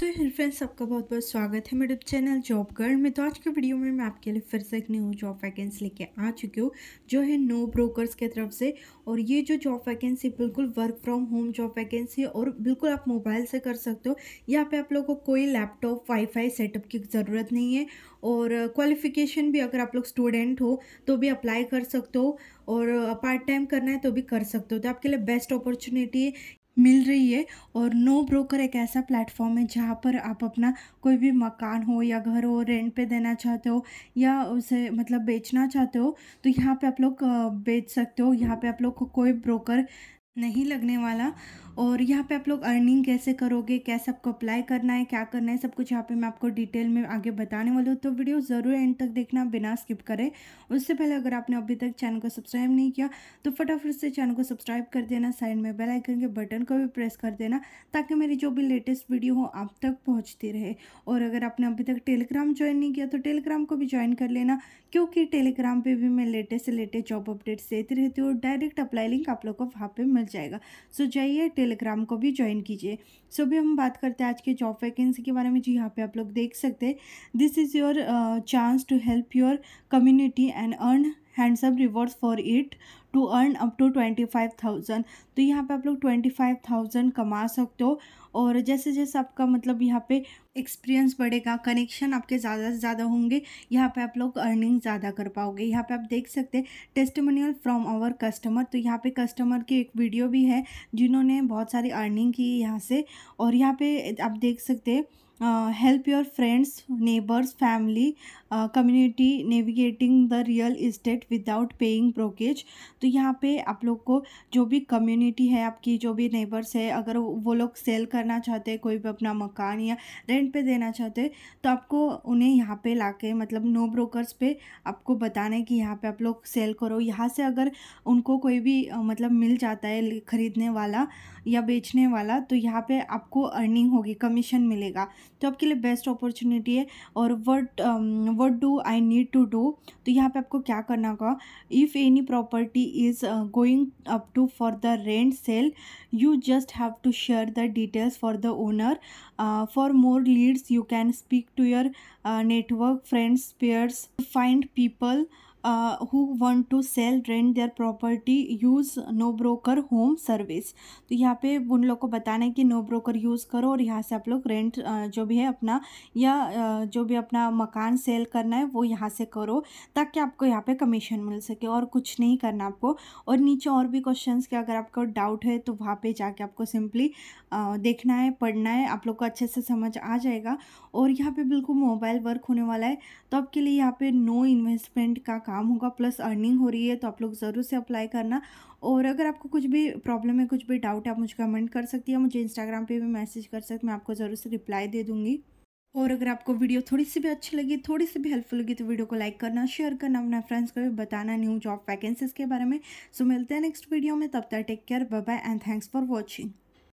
so hello friends आपका बहुत बहुत स्वागत है मेरे चैनल जॉब गर्ल में तो आज के वीडियो में मैं आपके लिए फिर से एक न्यू जॉब वैकेंसी लेके आ चुकी हूँ जो है नो ब्रोकर्स की तरफ से और ये जो जॉब वैकेंसी बिल्कुल work from home job vacancy है और बिल्कुल आप मोबाइल से कर सकते हो यहाँ पे आप लोग को कोई लैपटॉप वाईफाई सेटअप की ज़रूरत नहीं है और क्वालिफिकेशन भी अगर आप लोग स्टूडेंट हो तो भी अप्लाई कर सकते हो और पार्ट टाइम करना है तो भी कर सकते हो तो आपके लिए बेस्ट अपॉर्चुनिटी है मिल रही है और नो ब्रोकर एक ऐसा प्लेटफॉर्म है जहाँ पर आप अपना कोई भी मकान हो या घर हो रेंट पे देना चाहते हो या उसे मतलब बेचना चाहते हो तो यहाँ पे आप लोग बेच सकते हो यहाँ पे आप लोग को कोई ब्रोकर नहीं लगने वाला और यहाँ पे आप लोग अर्निंग कैसे करोगे कैसे आपको अप्लाई करना है क्या करना है सब कुछ यहाँ पे मैं आपको डिटेल में आगे बताने वाली हूँ तो वीडियो ज़रूर एंड तक देखना बिना स्किप करें उससे पहले अगर आपने अभी तक चैनल को सब्सक्राइब नहीं किया तो फटाफट से चैनल को सब्सक्राइब कर देना साइड में बेलाइकन के बटन को भी प्रेस कर देना ताकि मेरी जो भी लेटेस्ट वीडियो हो आप तक पहुँचती रहे और अगर आपने अभी तक टेलीग्राम ज्वाइन नहीं किया तो टेलीग्राम को भी ज्वाइन कर लेना क्योंकि टेलीग्राम पर भी मैं लेटेस्ट से लेटेस्ट जॉब अपडेट्स देती रहती हूँ और डायरेक्ट अप्लाई लिंक आप लोग को वहाँ पर मिल जाएगा सो जाइए टेलीग्राम को भी ज्वाइन कीजिए सो भी हम बात करते हैं आज के जॉब वैकेंसी के बारे में जी यहाँ पे आप लोग देख सकते हैं this is your chance to help your community and earn handsome rewards for it to earn up to twenty five thousand तो यहाँ पे आप लोग ट्वेंटी फाइव थाउजेंड कमा सकते हो और जैसे जैसे आपका मतलब यहाँ पे एक्सपीरियंस बढ़ेगा कनेक्शन आपके ज़्यादा से ज़्यादा होंगे यहाँ पे आप लोग अर्निंग ज़्यादा कर पाओगे यहाँ पे आप देख सकते हैं टेस्टमोनियल फ्रॉम आवर कस्टमर तो यहाँ पे कस्टमर की एक वीडियो भी है जिन्होंने बहुत सारी अर्निंग की यहाँ से और यहाँ पे आप देख सकते हैं help your friends neighbours family community navigating the real estate without paying brokerage तो यहाँ पे आप लोग को जो भी कम्युनिटी है आपकी जो भी नेबर्स है अगर वो लोग सेल करना चाहते हैं कोई भी अपना मकान या रेंट पे देना चाहते हैं तो आपको उन्हें यहाँ पे ला के मतलब नो ब्रोकर्स पे आपको बताना है कि यहाँ पे आप लोग सेल करो यहाँ से अगर उनको कोई भी मतलब मिल जाता है ख़रीदने वाला या बेचने वाला तो यहाँ पे आपको अर्निंग होगी कमीशन मिलेगा तो आपके लिए बेस्ट अपॉर्चुनिटी है और what what do I need to do तो यहाँ पे आपको क्या करना होगा if any property is going up to for the rent sale you just have to share the details for the owner for more leads you can speak to your network friends peers find people uh, who want to sell rent their property use no broker home service तो यहाँ पे उन लोग को बताना है कि no broker use करो और यहाँ से आप लोग रेंट uh, जो भी है अपना या uh, जो भी अपना मकान सेल करना है वो यहाँ से करो ताकि आपको यहाँ पे कमीशन मिल सके और कुछ नहीं करना आपको और नीचे और भी क्वेश्चन के अगर आपको डाउट है तो वहाँ पे जाके आपको सिंपली uh, देखना है पढ़ना है आप लोग को अच्छे से समझ आ जाएगा और यहाँ पर बिल्कुल मोबाइल वर्क होने वाला है तो आपके लिए यहाँ पर नो इन्वेस्टमेंट का काम काम होगा प्लस अर्निंग हो रही है तो आप लोग ज़रूर से अप्लाई करना और अगर आपको कुछ भी प्रॉब्लम है कुछ भी डाउट है आप मुझे कमेंट कर सकती है मुझे इंस्टाग्राम पे भी मैसेज कर सकते मैं आपको ज़रूर से रिप्लाई दे दूँगी और अगर आपको वीडियो थोड़ी सी भी अच्छी लगी थोड़ी सी भी हेल्पफुल लगी तो वीडियो को लाइक करना शेयर करना अपने फ्रेंड्स को भी बताना न्यू जॉब वैकेंसीज के बारे में सो मिलते हैं नेक्स्ट वीडियो में तब तक take care bye bye and thanks for watching